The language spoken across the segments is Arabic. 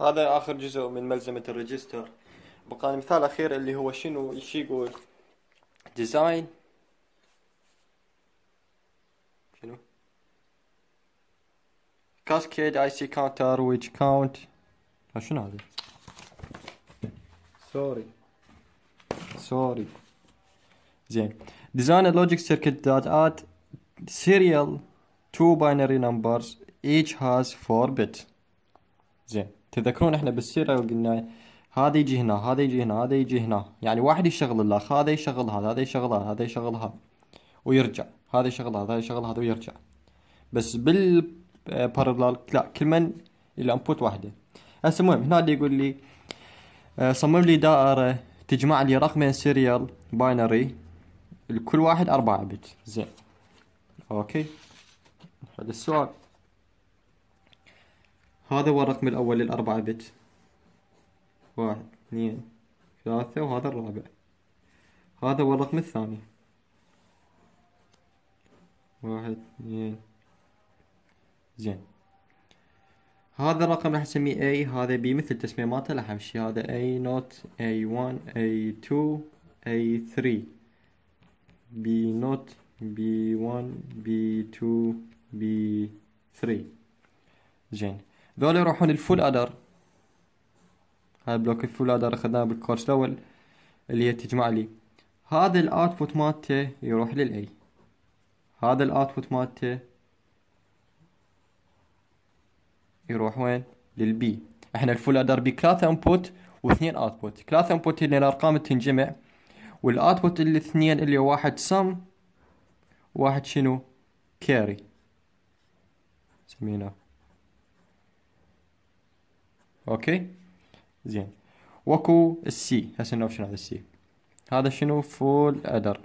هذا آخر جزء من ملزمة الريجستر بقى مثال أخير اللي هو شنو ايش يقول ديزاين شنو كاسكيد اي سي كاونتر ويتش كاونت شنو هذا سوري سوري زين design a logic circuit that add serial two binary numbers each has 4 bits زين تذكرون احنا بالسيرة قلنا هذا يجي هنا هذا يجي هنا هذا يجي هنا يعني واحد يشغل الاخ هذا يشغل هذا هذا يشغل هذا هذا يشغل هذا ويرجع هذا يشغل هذا يشغل هذا ويرجع بس بالبارلل لا كل من الانبوت واحده هسه المهم هنا اللي يقول لي آه، صمم لي دائره تجمع لي رقمين سيريال باينري لكل واحد أربعة بت زين اوكي هذا السؤال هذا هو الرقم الأول للأربعة بت واحد اثنين ثلاثة وهذا الرابع هذا هو الرقم الثاني واحد اثنين زين هذا الرقم راح نسميه A هذا B مثل تسميماته لا امشي هذا A نوت A1 A2 A3 B نوت B1 B2 B3 زين ذول يروحون الفول ادر هاي بلوك الفول ادر اخذناه بالكورس الاول اللي هي تجمع لي هذا الاوتبوت مالته يروح للاي هذا الاوتبوت مالته يروح وين للبي احنا الفول ادر بي ثلاثة انبوت واثنين اوتبوت ثلاثة انبوت هي الارقام تنجمع والاوتبوت الاثنين اللي هو واحد سم واحد شنو كاري سميناه اوكي زين واكو السي هسه الاوبشن هذا السي هذا شنو فول ادر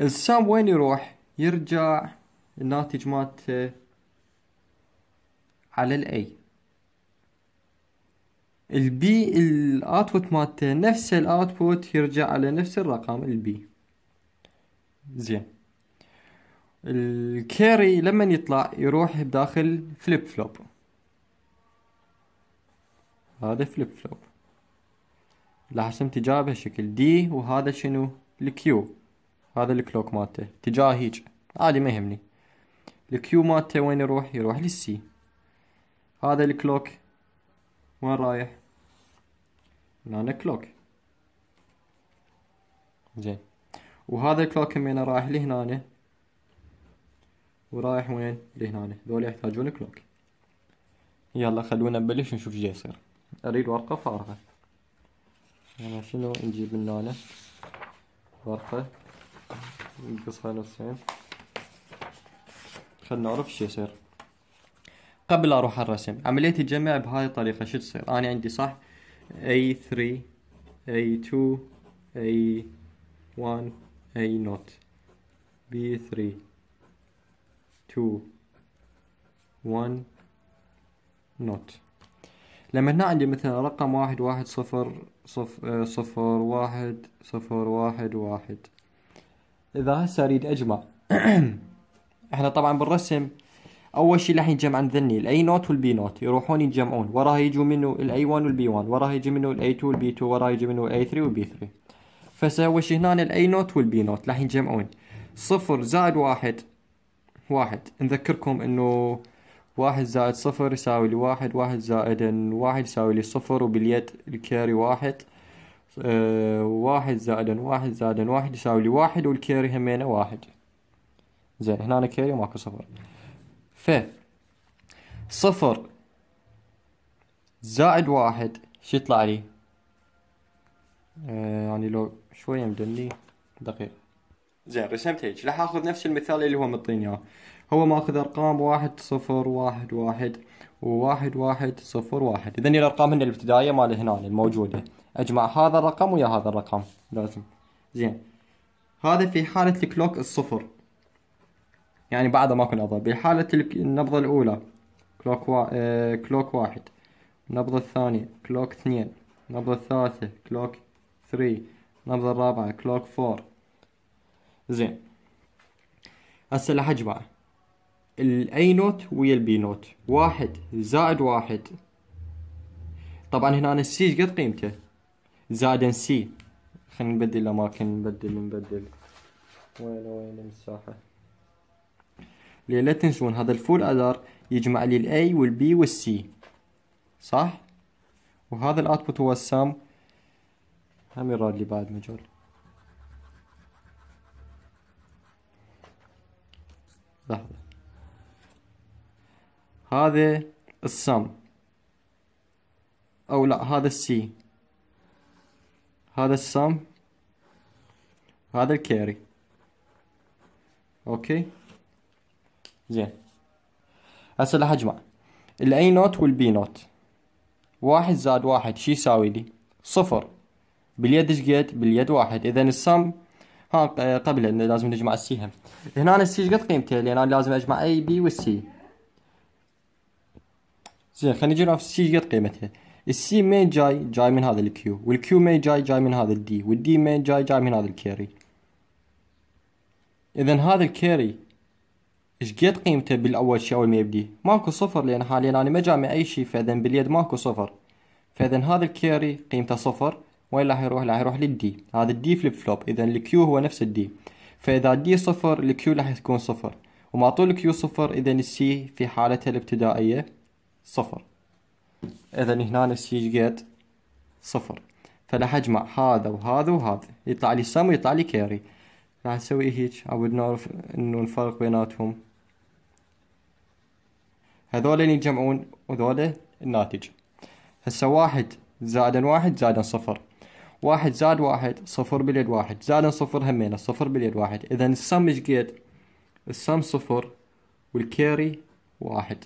السام وين يروح يرجع الناتج مالته على الاي البي الاوتبوت مالته نفس الاوتبوت يرجع على نفس الرقم البي زين الكاري لما يطلع يروح بداخل فليب فلوب هذا فليب فلوب لاحظ اتجاه بهالشكل دي وهذا شنو الكيو هذا الكلوك مالته اتجاه هيج عادي ما يهمني الكيو مالته وين يروح يروح للسي هذا الكلوك وين رايح هنا كلوك زين وهذا الكلوك من رايح لهنا ورايح وين لهنا ذول يحتاجون كلوك يلا خلونا نبلش ونشوف ايش يصير اريد ورقة فارغة انا شنو نجيب من هنا ورقة نقصها نصين خلنا نعرف شو يصير قبل اروح الرسم عملية الجمع بهاي الطريقة شو تصير انا عندي صح A3 A2 A1 A0 B3 2 1 not لما هنا عندي مثلا رقم واحد واحد صفر صفر, آه، صفر واحد صفر واحد واحد إذا هسه أريد أجمع إحنا طبعا بالرسم أول شيء راح نجمع ذني الأي نوت والبي نوت يروحون يتجمعون وراها يجوا منه الأي 1 والبي 1 وراها يجي منه الأي 2 والبي 2 وراها يجي منه الأي 3 والبي 3 فهسه أول شيء هنا الأي نوت والبي نوت راح ينجمعون صفر زائد واحد واحد نذكركم إنه واحد زائد صفر يساوي لي واحد زائد واحد يساوي صفر وباليد الكيري واحد آه، واحد زائد واحد زائد واحد يساوي واحد والكيري همينه واحد زين هنا كيري وماكو صفر ف صفر زائد واحد شو يطلع لي أه يعني لو شوية مدني دقيق زين رسمت هيك راح اخذ نفس المثال اللي هو مطيني اياه هو ماخذ ارقام واحد صفر واحد واحد وواحد واحد صفر واحد اذا الارقام هن الابتدائيه مال هنا يعني الموجوده اجمع هذا الرقم ويا هذا الرقم لازم زين هذا في حاله الكلوك الصفر يعني بعد ماكو نبضه بحاله النبضه الاولى كلوك وا... آه... كلوك واحد النبضه الثانيه كلوك اثنين النبضه الثالثه كلوك ثري النبضه الرابعه كلوك فور زين هسه راح اجمعه الاي نوت ويا البي نوت واحد زائد واحد طبعا هنا أنا السي قد قيمته زائد سي خلينا نبدل الأماكن نبدل نبدل وين وين المساحة ليه لا تنسون هذا الفول أدر يجمع لي الاي والبي والسي صح وهذا الاوتبوت هو السام هم يراد لي بعد مجال هذا السم او لا هذا السي هذا السم هذا الكاري اوكي زين هسه راح اجمع الاي نوت والبي نوت واحد زائد واحد شو يساوي لي صفر باليد ايش قد باليد واحد اذا السم ها قبل لازم نجمع السي هم هنا السي ايش قد قيمته لان انا لازم اجمع اي بي والسي زين خلينا نجي نعرف السي قد قيمتها السي مين جاي جاي من هذا الكيو والكيو مين جاي جاي من هذا الدي والدي مين جاي جاي من هذا الكيري اذا هذا الكيري ايش قد قيمته بالاول شيء اول ما يبدي ماكو صفر لان حاليا انا ما جامع اي شيء فاذا باليد ماكو صفر فاذا هذا الكيري قيمته صفر وين راح يروح راح يروح للدي هذا الدي فليب فلوب اذا الكيو هو نفس الدي فاذا الدي صفر الكيو راح تكون صفر وما طول الكيو صفر اذا السي في حالتها الابتدائيه صفر إذا هنا نسيج جيت صفر فراح أجمع هذا وهذا وهذا يطلع لي سم ويطلع لي كاري راح نسوي هيك أود نعرف إنه الفرق بيناتهم هذول يجمعون وذول الناتج هسه واحد زائد واحد زائد صفر واحد زائد واحد صفر باليد واحد زائد صفر همينه صفر باليد واحد إذا السم ايش جيت السم صفر والكاري واحد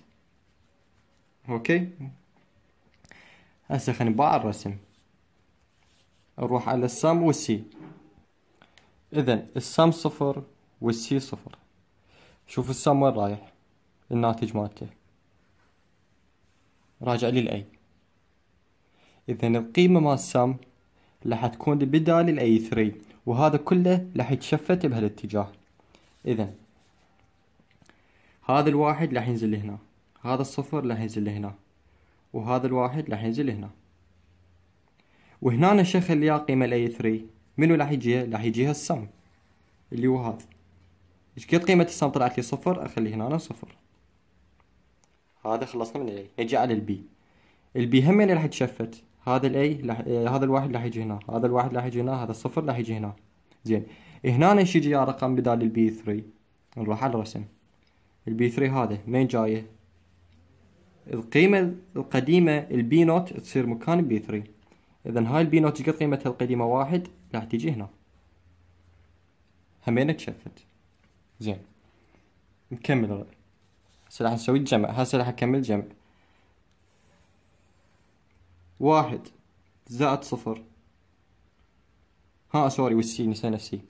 اوكي هسه خلينا نباع الرسم نروح على السام والسي اذا السام صفر والسي صفر شوف السام وين رايح الناتج مالته راجع لي الاي اذا القيمه مال السام راح تكون بدال الاي 3 وهذا كله راح يتشفت بهالاتجاه اذا هذا الواحد راح ينزل هنا هذا الصفر راح ينزل لهنا وهذا الواحد راح ينزل هنا وهنا شو يا قيمة الاي 3 منو راح يجيها؟ راح يجيها السم اللي هو هذا ايش قد قيمة السم طلعت لي صفر اخلي هنا أنا صفر هذا خلصنا من الاي نجي على البي البي هم راح يتشفت هذا الاي لح... آه، هذا الواحد راح يجي هنا هذا الواحد راح يجي هنا هذا الصفر راح يجي هنا زين هنا ايش يجي رقم بدال البي 3 نروح على الرسم البي 3 هذا مين جايه القيمة القديمة البي نوت تصير مكان بي 3 اذا هاي البي نوت شقد قيمتها القديمة واحد راح تجي هنا همين تشفت زين نكمل هسه راح نسوي الجمع هسه راح اكمل جمع واحد زائد صفر ها سوري والسي نسينا السي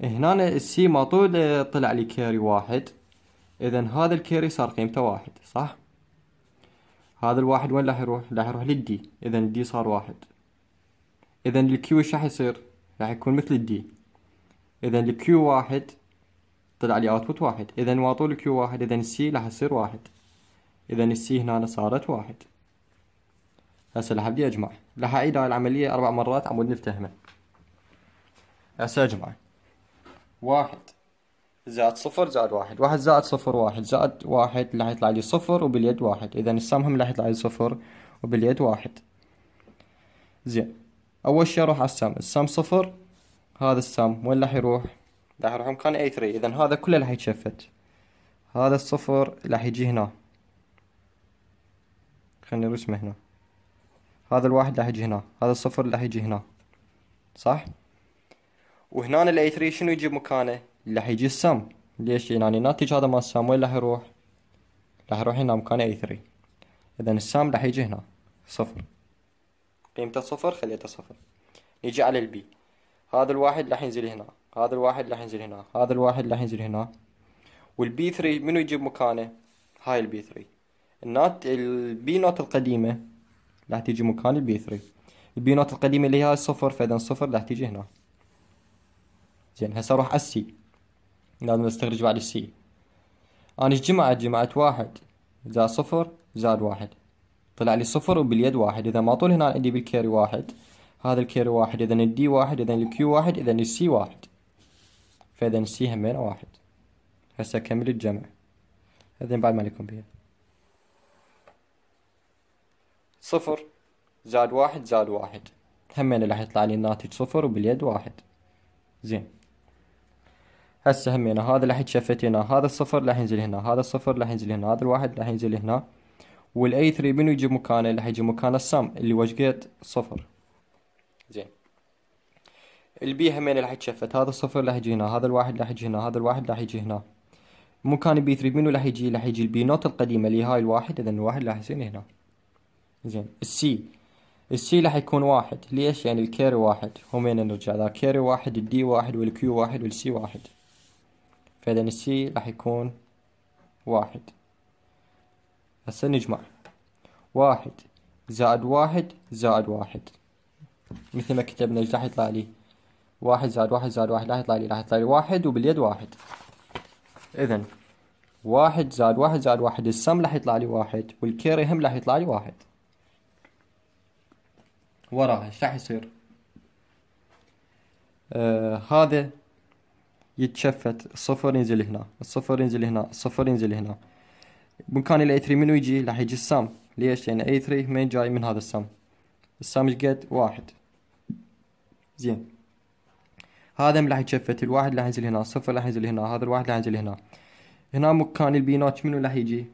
إيه، هنا السي ما طول طلع لي كاري واحد اذا هذا الكيري صار قيمته واحد صح هذا الواحد وين راح يروح راح يروح للدي اذا الدي صار واحد اذا الكيو ايش راح يصير راح يكون مثل الدي اذا الكيو واحد طلع لي اوتبوت واحد اذا معطوا الكيو واحد اذا السي راح يصير واحد اذا السي هنا صارت واحد هسه راح ابدي اجمع راح اعيد هاي العمليه اربع مرات عمود نفتهمه هسه اجمع واحد زائد صفر زائد واحد واحد زائد صفر واحد زائد واحد اللي حيطلع لي صفر وباليد واحد إذا السم هم اللي حيطلع لي صفر وباليد واحد زين أول شي أروح على السم السهم صفر هذا السم وين راح يروح؟ راح يروح مكان اي 3 إذا هذا كله راح يتشفت هذا الصفر راح يجي هنا خليني رسمه هنا هذا الواحد راح يجي هنا هذا الصفر راح يجي هنا صح؟ وهنا الاي 3 شنو يجيب مكانه؟ اللي حيجي السم ليش يعني الناتج هذا مال السم وين راح يروح راح يروح هنا مكان اي 3 اذا السام راح يجي هنا صفر قيمته صفر خليته صفر نيجي على البي هذا الواحد راح ينزل هنا هذا الواحد راح ينزل هنا هذا الواحد راح ينزل هنا والبي 3 منو يجيب مكانه هاي البي 3 النات البي نوت القديمه راح تيجي مكان البي 3 البي نوت القديمه اللي هي صفر فاذا صفر راح تيجي هنا زين هسه اروح على السي لازم استخرج بعد السي أنا جمعت جمعت واحد زائد صفر زائد واحد طلع لي صفر وباليد واحد إذا ما طول هنا عندي بالكيري واحد هذا الكيري واحد إذا الدي واحد إذا الكيو واحد إذا السي واحد فإذا السي همين واحد هسه أكمل الجمع بعدين بعد ما لكم بيها صفر زائد واحد زائد واحد همين راح يطلع لي الناتج صفر وباليد واحد زين هسه همينا هذا راح يتشفت هنا هذا الصفر راح ينزل هنا هذا الصفر راح ينزل هنا هذا الواحد راح ينزل هنا والاي 3 منو يجي مكانه راح يجي مكانه السم اللي وجهت صفر زين البي همين راح يتشفت هذا الصفر راح يجي هنا هذا الواحد راح يجي هنا هذا الواحد راح يجي هنا مكان بي 3 منو راح يجي راح يجي البي نوت القديمه اللي هاي الواحد اذا الواحد راح يصير هنا زين السي السي راح يكون واحد ليش يعني الكيري واحد همين نرجع ذا كيري واحد الدي واحد والكيو واحد والسي واحد فإذا السي راح يكون واحد هسه نجمع واحد زائد واحد زائد واحد مثل ما كتبنا راح يطلع لي واحد زائد واحد زائد واحد راح يطلع لي راح يطلع لي واحد وباليد واحد إذا واحد زائد واحد زائد واحد السم راح يطلع لي واحد والكيري هم راح يطلع لي واحد وراها ايش راح يصير؟ آه هذا يتشفت الصفر ينزل هنا الصفر ينزل هنا الصفر ينزل هنا بإمكاني الاي 3 منو يجي راح يجي السام ليش لأن اي 3 من جاي من هذا السام السام قد واحد زين هذا راح يتشفت الواحد راح ينزل هنا الصفر راح ينزل هنا هذا الواحد راح ينزل هنا هنا مكان البي نوتش منو راح يجي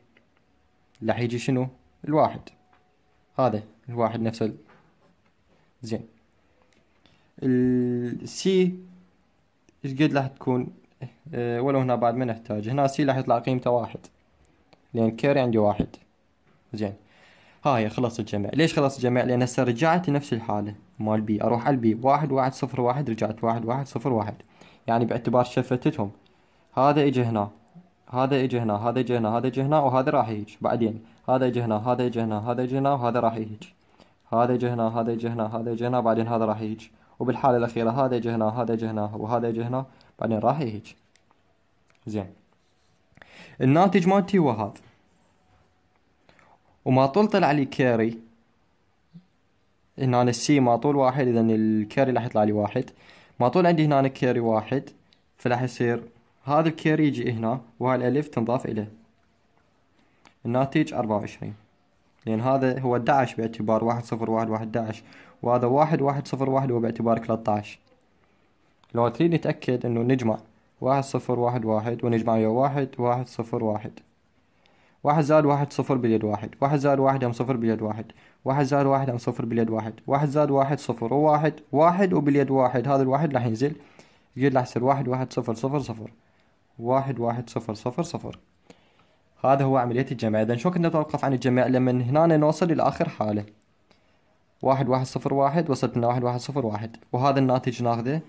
راح يجي شنو الواحد هذا الواحد نفسه زين السي ايش قد راح تكون ولو هنا بعد ما نحتاج هنا سي راح يطلع قيمته واحد لان كاري عندي واحد زين هاي خلص الجمع ليش خلص الجمع لان هسه رجعت لنفس الحاله مال بي اروح على البي واحد واحد صفر واحد رجعت واحد واحد صفر واحد يعني باعتبار شفتتهم هذا اجى هنا هذا اجى هنا هذا اجى هنا هذا اجى هنا وهذا راح يجي بعدين هذا اجى هنا هذا اجى هنا هذا اجى هنا وهذا راح يجي هذا اجى هنا هذا اجى هنا هذا اجى هنا بعدين هذا راح يجي وبالحالة الأخيرة هذا جهنا هنا هذا جهنا هنا وهذا جهنا هنا بعدين راح هيك زين الناتج مالتي هو هذا وما طول طلع لي كاري هنا السي ما طول واحد اذا الكاري راح يطلع لي واحد ما طول عندي هنا كاري واحد فراح يصير هذا الكاري يجي هنا وهاي الالف تنضاف اليه الناتج أربعة وعشرين لأن هذا هو 11 باعتبار واحد صفر واحد واحد 11 وهذا واحد واحد صفر واحد هو باعتبار 13 لو تريد نتأكد انه نجمع واحد صفر واحد واحد ونجمع ويا واحد واحد صفر واحد واحد زائد واحد صفر باليد واحد واحد زائد واحد هم صفر باليد واحد واحد زائد واحد هم صفر باليد واحد واحد زائد واحد صفر وواحد واحد وباليد واحد هذا الواحد راح ينزل يجي راح يصير واحد واحد صفر صفر صفر واحد واحد صفر صفر صفر هذا هو عملية الجمع إذا شو كنا نتوقف عن الجمع لما هنا نوصل إلى آخر حالة واحد واحد صفر واحد وصلت لنا واحد واحد صفر واحد وهذا الناتج ناخذه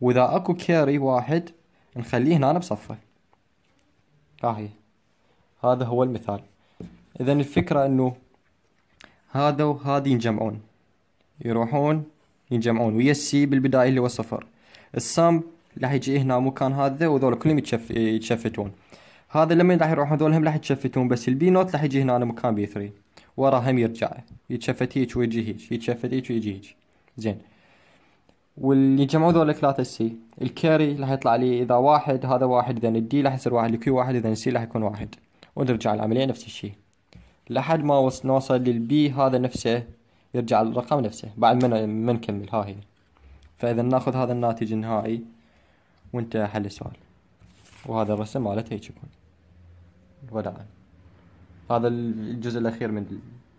وإذا أكو كاري واحد نخليه هنا بصفه هاي هذا هو المثال إذا الفكرة أنه هذا وهذه ينجمعون يروحون ينجمعون ويا السي بالبداية اللي هو صفر السام راح يجي هنا مكان هذا وذول كلهم يتشف... يتشفتون هذا لما راح يروحون هذول هم راح يتشفتون بس البي نوت راح يجي هنا مكان بي 3 ورا هم يرجع يتشفت هيك ويجي هيك يتشفت هيك ويجي هيك زين واللي جمعوا ذول الثلاثة السي الكاري راح يطلع لي اذا واحد هذا واحد اذا الدي راح يصير واحد الكيو واحد اذا السي راح يكون واحد ونرجع العملية نفس الشيء لحد ما نوصل للبي هذا نفسه يرجع الرقم نفسه بعد ما ما نكمل ها هي فاذا ناخذ هذا الناتج النهائي وانت حل السؤال وهذا الرسم مالته هيك يكون وداعا هذا الجزء الاخير من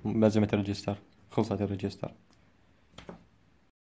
لازمه الريجستر خلصت الريجستر